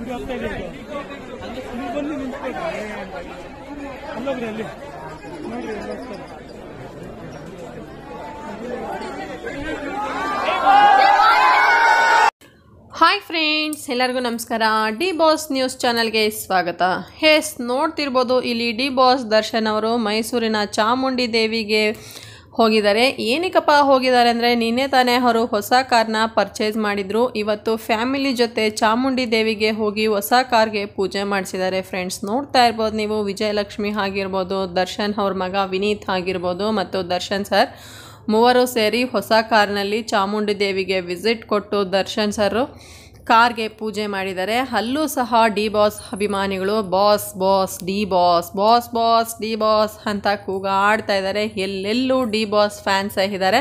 hi friends ಎಲ್ಲರಿಗೂ ನಮಸ್ಕಾರ D boss news ಚಾನಲ್ಗೆ ಸ್ವಾಗತ ಹೇಸ್ ನೋಡ್ತಿರ್ಬೋದು ಇಲ್ಲಿ ಡಿ ಬಾಸ್ ದರ್ಶನ್ ಅವರು ಮೈಸೂರಿನ ಚಾಮುಂಡಿ ದೇವಿಗೆ ಹೋಗಿದ್ದಾರೆ ಏನಕ್ಕಪ್ಪ ಹೋಗಿದ್ದಾರೆ ಅಂದರೆ ನಿನ್ನೆ ತಾನೇ ಅವರು ಹೊಸ ಕಾರ್ನ ಪರ್ಚೇಸ್ ಮಾಡಿದರು ಇವತ್ತು ಫ್ಯಾಮಿಲಿ ಜೊತೆ ಚಾಮುಂಡಿ ದೇವಿಗೆ ಹೋಗಿ ಹೊಸ ಕಾರ್ಗೆ ಪೂಜೆ ಮಾಡಿಸಿದ್ದಾರೆ ಫ್ರೆಂಡ್ಸ್ ನೋಡ್ತಾ ಇರ್ಬೋದು ನೀವು ವಿಜಯಲಕ್ಷ್ಮಿ ಆಗಿರ್ಬೋದು ದರ್ಶನ್ ಅವ್ರ ಮಗ ವಿನೀತ್ ಆಗಿರ್ಬೋದು ಮತ್ತು ದರ್ಶನ್ ಸರ್ ಮೂವರು ಸೇರಿ ಹೊಸ ಕಾರ್ನಲ್ಲಿ ಚಾಮುಂಡಿ ದೇವಿಗೆ ವಿಸಿಟ್ ಕೊಟ್ಟು ದರ್ಶನ್ ಸರ್ ಕಾರ್ಗೆ ಪೂಜೆ ಮಾಡಿದ್ದಾರೆ ಅಲ್ಲೂ ಸಹ ಡಿ ಬಾಸ್ ಅಭಿಮಾನಿಗಳು boss boss D boss boss boss D boss ಅಂತ ಕೂಗಾಡ್ತಾ ಇದ್ದಾರೆ ಎಲ್ಲೆಲ್ಲೂ ಡಿ ಬಾಸ್ ಫ್ಯಾನ್ಸ್ ಆಗಿದ್ದಾರೆ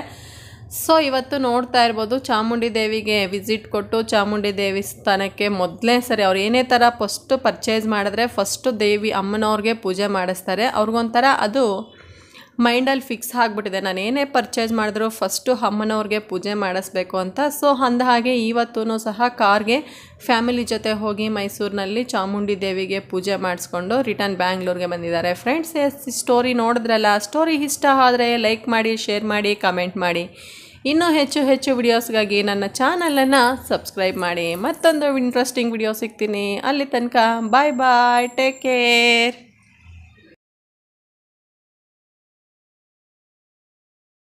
ಸೊ ಇವತ್ತು ನೋಡ್ತಾ ಇರ್ಬೋದು ಚಾಮುಂಡಿ ದೇವಿಗೆ ವಿಸಿಟ್ ಕೊಟ್ಟು ಚಾಮುಂಡಿ ದೇವಿ ಸ್ಥಾನಕ್ಕೆ ಮೊದಲನೇ ಸರಿ ಅವ್ರು ಏನೇ ಥರ ಫಸ್ಟು ಪರ್ಚೇಸ್ ಮಾಡಿದ್ರೆ ಫಸ್ಟು ದೇವಿ ಅಮ್ಮನವ್ರಿಗೆ ಪೂಜೆ ಮಾಡಿಸ್ತಾರೆ ಅವ್ರಿಗೊಂಥರ ಅದು ಮೈಂಡಲ್ಲಿ ಫಿಕ್ಸ್ ಆಗಿಬಿಟ್ಟಿದೆ ನಾನು ಏನೇ ಪರ್ಚೇಸ್ ಮಾಡಿದ್ರು ಫಸ್ಟು ಅಮ್ಮನವ್ರಿಗೆ ಪೂಜೆ ಮಾಡಿಸ್ಬೇಕು ಅಂತ ಸೊ ಅಂದ ಹಾಗೆ ಇವತ್ತೂ ಸಹ ಕಾರ್ಗೆ ಫ್ಯಾಮಿಲಿ ಜೊತೆ ಹೋಗಿ ಮೈಸೂರಿನಲ್ಲಿ ಚಾಮುಂಡಿ ದೇವಿಗೆ ಪೂಜೆ ಮಾಡಿಸ್ಕೊಂಡು ರಿಟರ್ನ್ ಬ್ಯಾಂಗ್ಳೂರಿಗೆ ಬಂದಿದ್ದಾರೆ ಫ್ರೆಂಡ್ಸ್ ಎಸ್ ಸ್ಟೋರಿ ನೋಡಿದ್ರಲ್ಲ ಸ್ಟೋರಿ ಇಷ್ಟ ಆದರೆ ಲೈಕ್ ಮಾಡಿ ಶೇರ್ ಮಾಡಿ ಕಮೆಂಟ್ ಮಾಡಿ ಇನ್ನೂ ಹೆಚ್ಚು ಹೆಚ್ಚು ವಿಡಿಯೋಸ್ಗಾಗಿ ನನ್ನ ಚಾನಲನ್ನು ಸಬ್ಸ್ಕ್ರೈಬ್ ಮಾಡಿ ಮತ್ತೊಂದು ಇಂಟ್ರೆಸ್ಟಿಂಗ್ ವಿಡಿಯೋ ಸಿಗ್ತೀನಿ ಅಲ್ಲಿ ತನಕ ಬಾಯ್ ಬಾಯ್ ಟೇಕ್ ಕೇರ್